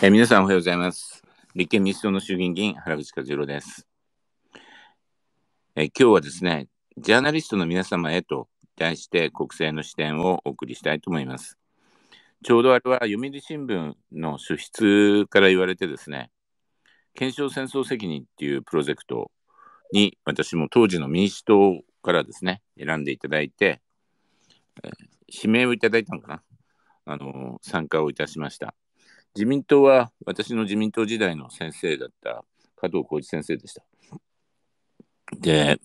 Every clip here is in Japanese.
え皆さんおはようございます。立憲民主党の衆議院議員、原口和弘です。え今日はですね、ジャーナリストの皆様へと題して国政の視点をお送りしたいと思います。ちょうどあれは読売新聞の主筆から言われてですね、検証戦争責任っていうプロジェクトに私も当時の民主党からですね、選んでいただいて、指名をいただいたのかな、あの参加をいたしました。自民党は私の自民党時代の先生だった加藤浩次先生でした。で、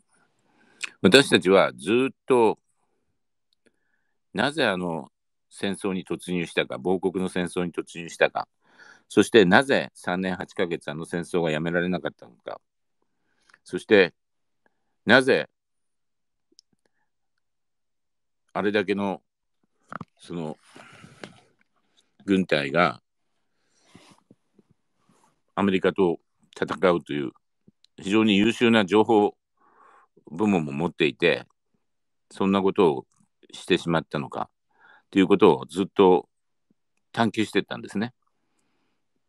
私たちはずっとなぜあの戦争に突入したか、亡国の戦争に突入したか、そしてなぜ3年8ヶ月あの戦争がやめられなかったのか、そしてなぜあれだけのその軍隊がアメリカと戦うという非常に優秀な情報部門も持っていてそんなことをしてしまったのかということをずっと探求してたんですね。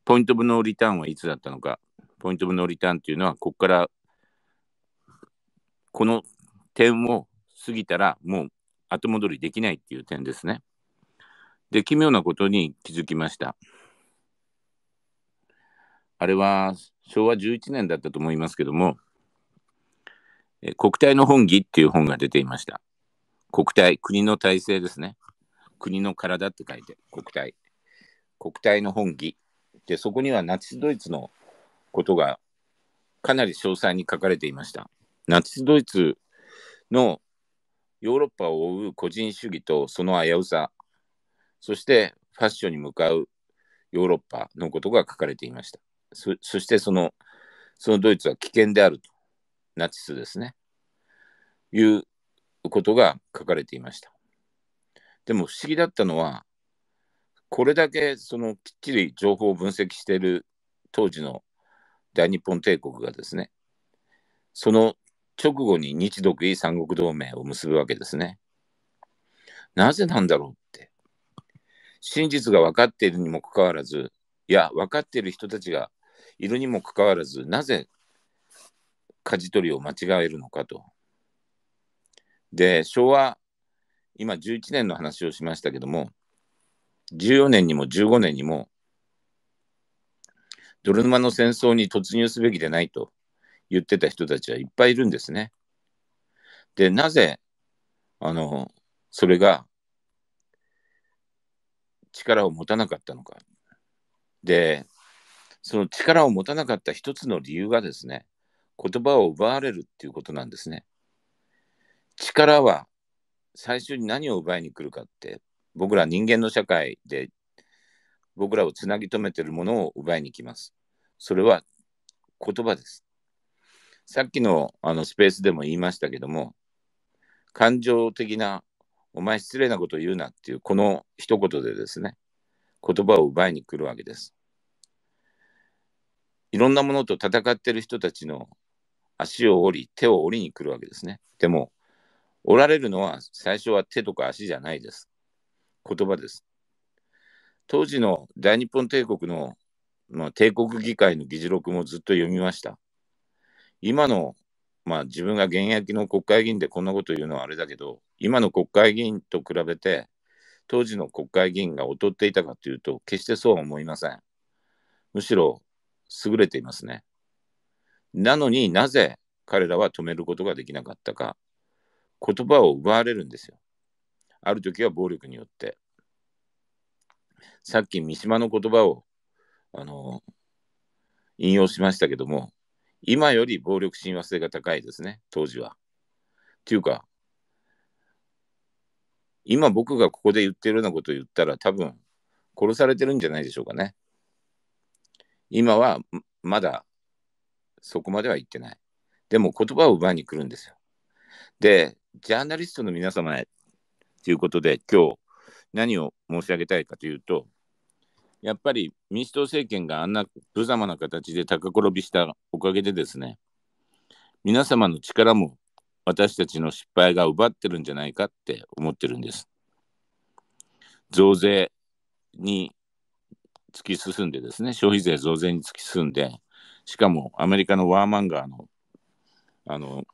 ポイント・分のリターンはいつだったのかポイント・分のリターンというのはここからこの点を過ぎたらもう後戻りできないっていう点ですね。で奇妙なことに気づきました。あれは昭和11年だったと思いますけども、え国体の本義っていう本が出ていました。国体、国の体制ですね。国の体って書いて、国体。国体の本義。で、そこにはナチスドイツのことがかなり詳細に書かれていました。ナチスドイツのヨーロッパを追う個人主義とその危うさ、そしてファッションに向かうヨーロッパのことが書かれていました。そそしてその、そのドイツは危険であると、ナチスですね、いうことが書かれていました。でも不思議だったのは、これだけそのきっちり情報を分析している当時の大日本帝国がですね、その直後に日独伊三国同盟を結ぶわけですね。なぜなんだろうって。真実が分かっているにもかかわらず、いや、分かっている人たちがいるにもかかわらず、なぜ舵取りを間違えるのかと。で、昭和、今11年の話をしましたけども、14年にも15年にも、泥沼の戦争に突入すべきでないと言ってた人たちはいっぱいいるんですね。で、なぜ、あの、それが力を持たなかったのか。で、その力を持たなかった一つの理由がですね、言葉を奪われるっていうことなんですね。力は最初に何を奪いに来るかって、僕ら人間の社会で僕らをつなぎ止めてるものを奪いに来ます。それは言葉です。さっきのあのスペースでも言いましたけども、感情的な、お前失礼なこと言うなっていう、この一言でですね、言葉を奪いに来るわけです。いろんなものと戦ってる人たちの足を折り、手を折りに来るわけですね。でも、折られるのは最初は手とか足じゃないです。言葉です。当時の大日本帝国の、まあ、帝国議会の議事録もずっと読みました。今の、まあ、自分が現役の国会議員でこんなこと言うのはあれだけど、今の国会議員と比べて、当時の国会議員が劣っていたかというと、決してそうは思いません。むしろ優れていますね。なのになぜ彼らは止めることができなかったか。言葉を奪われるんですよ。ある時は暴力によって。さっき三島の言葉をあの引用しましたけども、今より暴力親和性が高いですね、当時は。っていうか、今僕がここで言ってるようなことを言ったら多分殺されてるんじゃないでしょうかね。今はまだそこまでは行ってない。でも言葉を奪いに来るんですよ。で、ジャーナリストの皆様へということで、今日何を申し上げたいかというと、やっぱり民主党政権があんな無様な形で高転びしたおかげでですね、皆様の力も私たちの失敗が奪ってるんじゃないかって思ってるんです。増税に突き進んでですね、消費税増税に突き進んで、しかもアメリカのワーマンガーの、あの、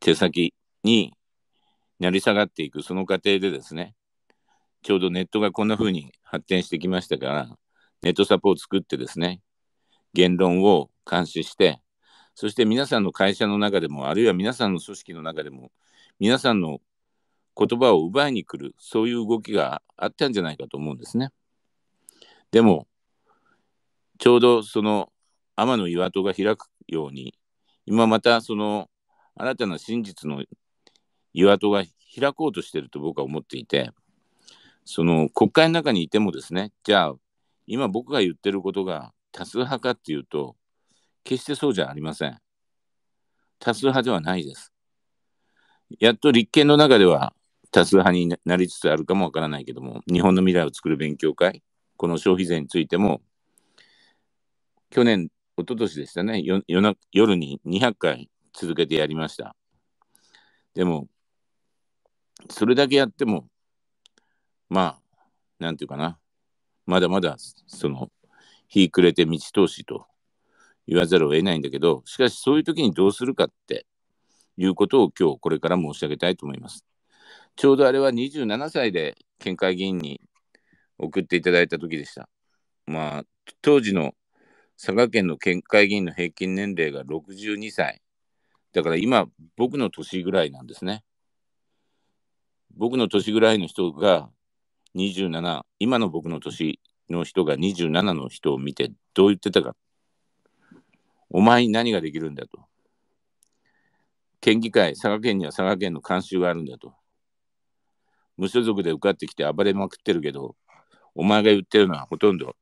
手先に成り下がっていくその過程でですね、ちょうどネットがこんな風に発展してきましたから、ネットサポを作ってですね、言論を監視して、そして皆さんの会社の中でも、あるいは皆さんの組織の中でも、皆さんの言葉を奪いに来るそういう動きがあったんじゃないかと思うんですね。でもちょうどその天の岩戸が開くように今またその新たな真実の岩戸が開こうとしてると僕は思っていてその国会の中にいてもですねじゃあ今僕が言ってることが多数派かっていうと決してそうじゃありません多数派ではないですやっと立憲の中では多数派になりつつあるかもわからないけども、日本の未来を作る勉強会、この消費税についても、去年、一昨年でしたね、夜に200回続けてやりました。でも、それだけやっても、まあ、なんていうかな、まだまだ、その、日暮れて道通しと言わざるを得ないんだけど、しかしそういう時にどうするかっていうことを今日これから申し上げたいと思います。ちょうどあれは27歳で県会議員に送っていただいた時でした。まあ、当時の佐賀県の県会議員の平均年齢が62歳。だから今、僕の年ぐらいなんですね。僕の年ぐらいの人が27、今の僕の年の人が27の人を見てどう言ってたか。お前に何ができるんだと。県議会、佐賀県には佐賀県の慣習があるんだと。無所属で受かってきて暴れまくってるけど、お前が言ってるのはほとんど、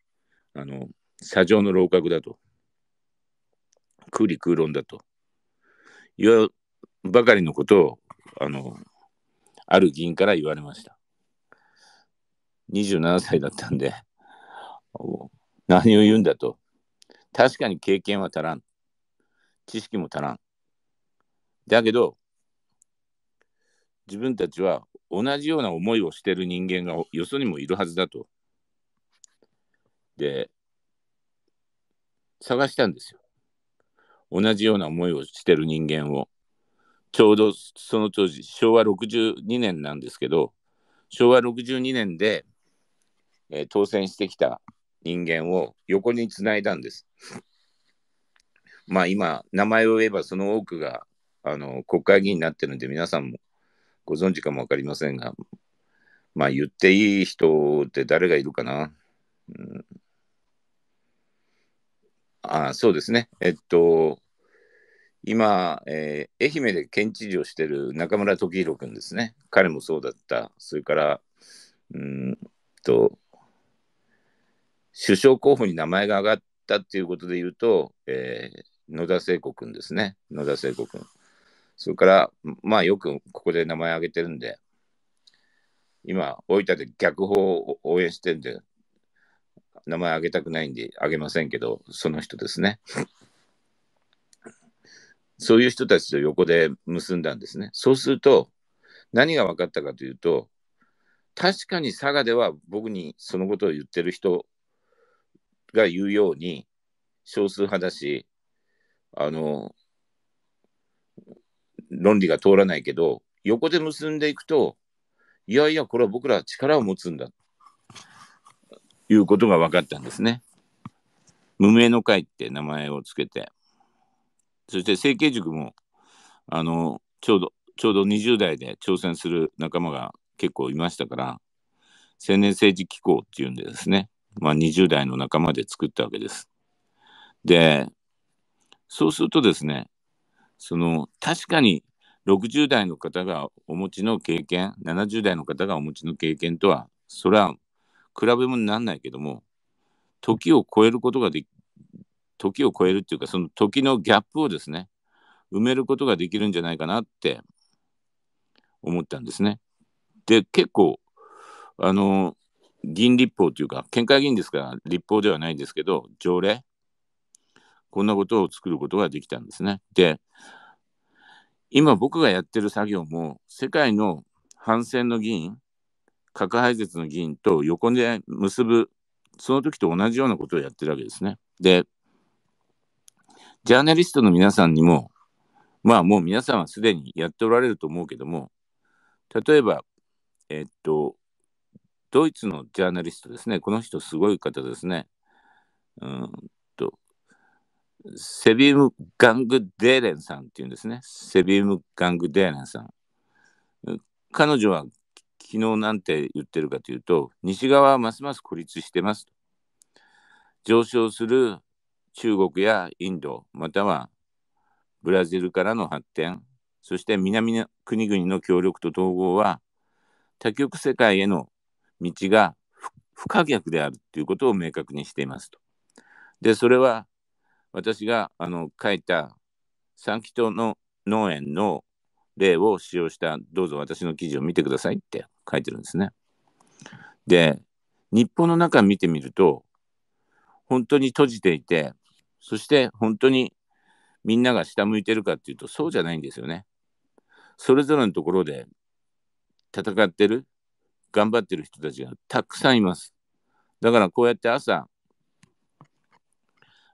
あの、車上の楼閣だと。空理空論だと。言わばかりのことを、あの、ある議員から言われました。27歳だったんで、何を言うんだと。確かに経験は足らん。知識も足らん。だけど、自分たちは同じような思いをしてる人間がよそにもいるはずだと。で、探したんですよ。同じような思いをしてる人間を。ちょうどその当時、昭和62年なんですけど、昭和62年で、えー、当選してきた人間を横につないだんです。まあ今、名前を言えばその多くがあの国会議員になってるんで、皆さんもご存知かも分かりませんが、まあ言っていい人って誰がいるかな。うん、あそうですね。えっと、今、えー、愛媛で県知事をしている中村時博君ですね。彼もそうだった。それから、うんと、首相候補に名前が挙がったっていうことで言うと、えー、野田聖子君ですね。野田聖子君。それから、まあよくここで名前挙げてるんで、今、大分で逆方を応援してるんで、名前挙げたくないんで挙げませんけど、その人ですね。そういう人たちと横で結んだんですね。そうすると、何が分かったかというと、確かに佐賀では僕にそのことを言ってる人が言うように少数派だし、あの、論理が通らないけど、横で結んでいくと、いやいや、これは僕らは力を持つんだ、いうことが分かったんですね。無名の会って名前をつけて、そして成形塾も、あの、ちょうど、ちょうど20代で挑戦する仲間が結構いましたから、青年政治機構っていうんでですね、まあ、20代の仲間で作ったわけです。で、そうするとですね、その確かに60代の方がお持ちの経験70代の方がお持ちの経験とはそれは比べもなんないけども時を超えることができ時を超えるっていうかその時のギャップをですね埋めることができるんじゃないかなって思ったんですね。で結構あの議員立法というか県会議員ですから立法ではないんですけど条例こんなことを作ることができたんですね。で、今僕がやってる作業も、世界の反戦の議員、核廃絶の議員と横で結ぶ、その時と同じようなことをやってるわけですね。で、ジャーナリストの皆さんにも、まあもう皆さんはすでにやっておられると思うけども、例えば、えっと、ドイツのジャーナリストですね、この人すごい方ですね。うん、セビウム・ガングデーレンさんっていうんですね。セビウム・ガングデーレンさん。彼女は昨日なんて言ってるかというと、西側はますます孤立してます。上昇する中国やインド、またはブラジルからの発展、そして南の国々の協力と統合は、多極世界への道が不可逆であるということを明確にしていますと。で、それは私があの書いた三木島の農園の例を使用したどうぞ私の記事を見てくださいって書いてるんですね。で日本の中見てみると本当に閉じていてそして本当にみんなが下向いてるかっていうとそうじゃないんですよね。それぞれのところで戦ってる頑張ってる人たちがたくさんいます。だからこうやって朝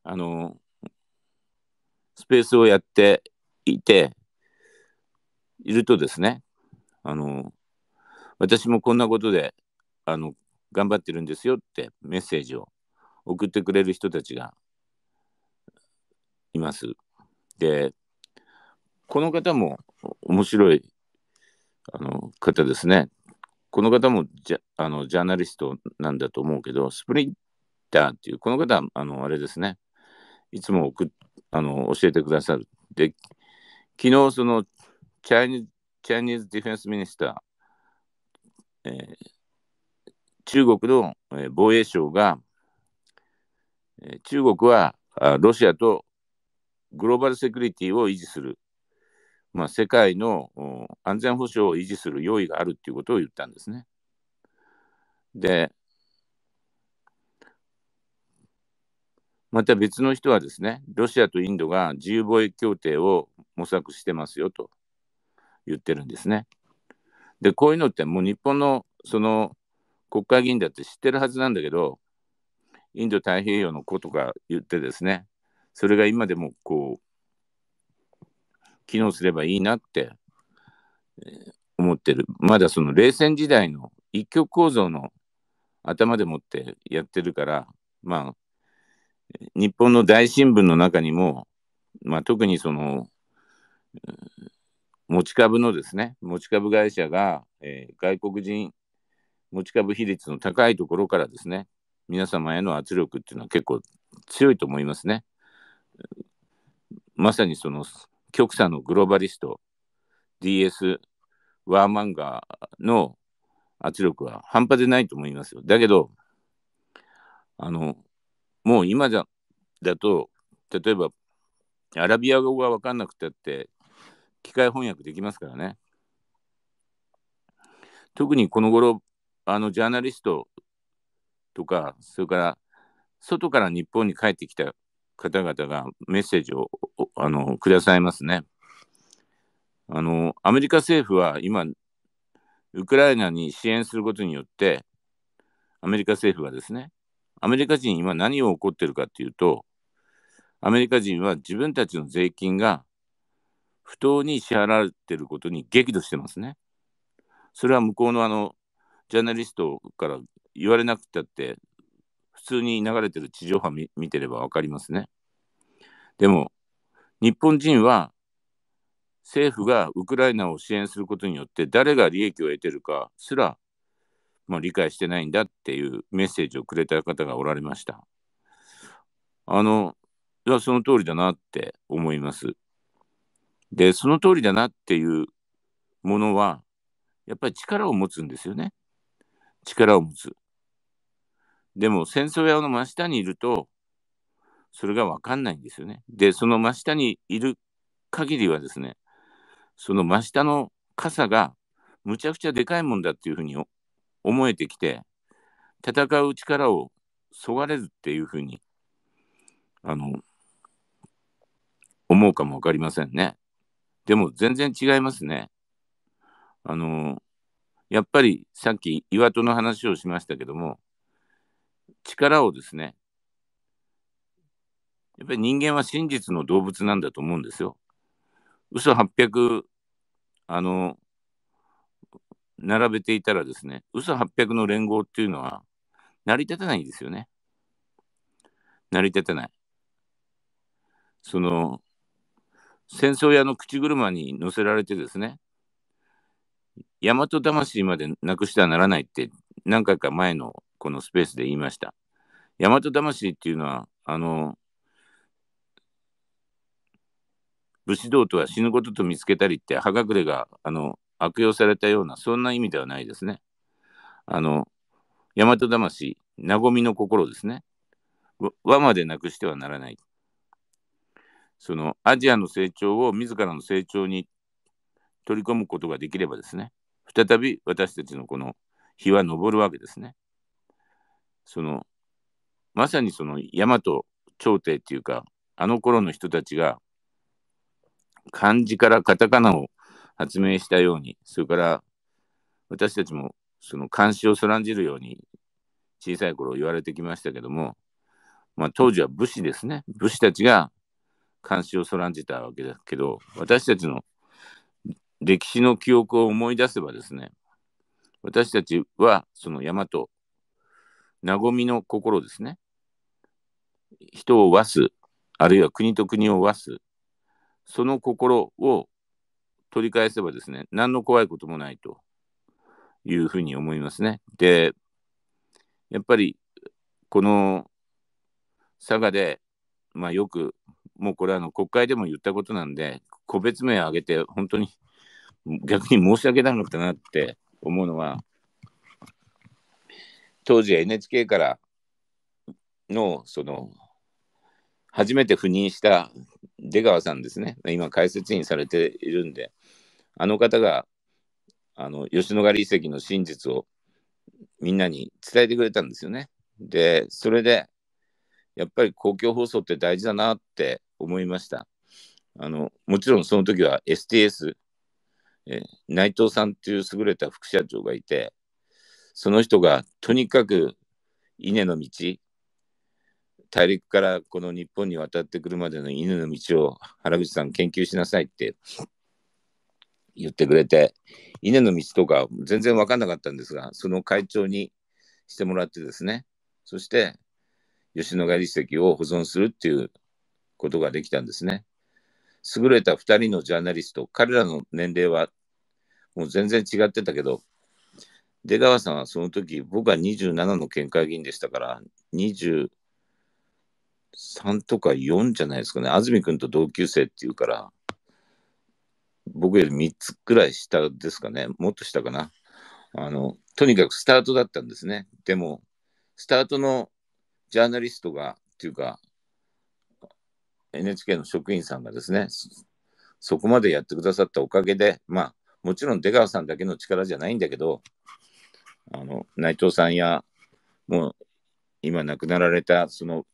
あのスペースをやっていて、いるとですね、あの、私もこんなことで、あの、頑張ってるんですよってメッセージを送ってくれる人たちがいます。で、この方も面白いあの方ですね。この方もジャあのジャーナリストなんだと思うけど、スプリンターっていう、この方あのあれですね。いつも送っあの教えてくださる。で、昨日、そのチャイニーズ、チャイニーズディフェンスミニスター、えー、中国の、えー、防衛省が、えー、中国はあロシアとグローバルセキュリティを維持する、まあ、世界の安全保障を維持する用意があるということを言ったんですね。で、また別の人はですね、ロシアとインドが自由貿易協定を模索してますよと言ってるんですね。で、こういうのってもう日本のその国会議員だって知ってるはずなんだけど、インド太平洋の子とか言ってですね、それが今でもこう、機能すればいいなって、え思ってる。まだその冷戦時代の一極構造の頭でもってやってるから、まあ、日本の大新聞の中にも、まあ、特にその、持ち株のですね、持ち株会社が、えー、外国人持ち株比率の高いところからですね、皆様への圧力っていうのは結構強いと思いますね。まさにその極左のグローバリスト DS ワーマンガーの圧力は半端でないと思いますよ。だけど、あの、もう今だだと例えばアラビア語が分かんなくてって機械翻訳できますからね特にこの頃あのジャーナリストとかそれから外から日本に帰ってきた方々がメッセージをあのくださいますねあのアメリカ政府は今ウクライナに支援することによってアメリカ政府はですねアメリカ人今何を起こってるかっていうと、アメリカ人は自分たちの税金が不当に支払われてることに激怒してますね。それは向こうのあの、ジャーナリストから言われなくたって、普通に流れてる地上波見てれば分かりますね。でも、日本人は政府がウクライナを支援することによって誰が利益を得てるかすらま理解してないんだっていうメッセージをくれた方がおられました。あの、いや、その通りだなって思います。で、その通りだなっていうものは、やっぱり力を持つんですよね。力を持つ。でも、戦争屋の真下にいると、それが分かんないんですよね。で、その真下にいる限りはですね、その真下の傘がむちゃくちゃでかいもんだっていうふうに思えてきて、戦う力をそがれずっていうふうに、あの、思うかもわかりませんね。でも全然違いますね。あの、やっぱりさっき岩戸の話をしましたけども、力をですね、やっぱり人間は真実の動物なんだと思うんですよ。嘘800、あの、並べていたらですね、嘘800の連合っていうのは成り立たないんですよね。成り立たない。その、戦争屋の口車に乗せられてですね、大和魂までなくしてはならないって何回か前のこのスペースで言いました。大和魂っていうのは、あの、武士道とは死ぬことと見つけたりって、葉隠れが、あの、悪用されたような、そんな意味ではないですね。あの、大和魂、和みの心ですね。和までなくしてはならない。そのアジアの成長を自らの成長に取り込むことができればですね、再び私たちのこの日は昇るわけですね。そのまさにその大和朝廷っていうか、あの頃の人たちが漢字からカタカナを発明したように、それから私たちもその監視をそらんじるように小さい頃言われてきましたけども、まあ、当時は武士ですね武士たちが監視をそらんじたわけですけど私たちの歴史の記憶を思い出せばですね私たちはその大和和みの心ですね人を和すあるいは国と国を和すその心を取り返せばですね、何の怖いこともないというふうに思いますね。で、やっぱりこの佐賀で、まあ、よく、もうこれあの国会でも言ったことなんで、個別名を挙げて、本当に逆に申し訳なかったなって思うのは、当時 NHK からの、その、初めて赴任した出川さんですね、今、解説員されているんで、あの方があの吉野ヶ里遺跡の真実をみんなに伝えてくれたんですよね。でそれでやっぱり公共放送って大事だなって思いました。あのもちろんその時は STS、え内藤さんという優れた副社長がいてその人がとにかく稲の道大陸からこの日本に渡ってくるまでの稲の道を原口さん研究しなさいって言ってくれて、稲の道とか全然分かんなかったんですが、その会長にしてもらってですね、そして吉野ヶ里遺跡を保存するっていうことができたんですね。優れた2人のジャーナリスト、彼らの年齢はもう全然違ってたけど、出川さんはその時、僕は27の県会議員でしたから、23とか4じゃないですかね。安住君と同級生っていうから、僕より3つくらい下ですかね、もっと下かな。あの、とにかくスタートだったんですね。でも、スタートのジャーナリストが、っていうか、NHK の職員さんがですね、そこまでやってくださったおかげで、まあ、もちろん出川さんだけの力じゃないんだけど、あの、内藤さんや、もう、今亡くなられた、その、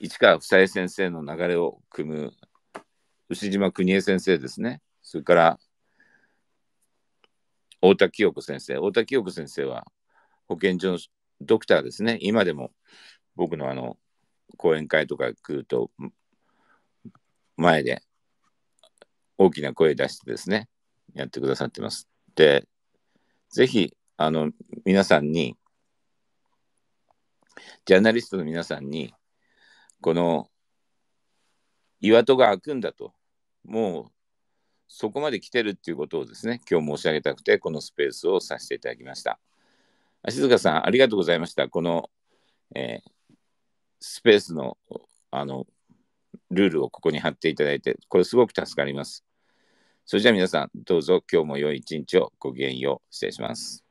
市川房枝先生の流れを組む、牛島邦江先生ですね。それから、太田清子先生。太田清子先生は保健所のドクターですね。今でも僕のあの、講演会とか来ると、前で大きな声出してですね、やってくださってます。で、ぜひ、あの、皆さんに、ジャーナリストの皆さんに、この、岩戸が開くんだと、もうそこまで来てるっていうことをですね、今日申し上げたくて、このスペースをさせていただきました。静香さん、ありがとうございました。この、えー、スペースの、あの、ルールをここに貼っていただいて、これすごく助かります。それじゃあ皆さん、どうぞ今日も良い一日をごきげんよう。失礼します。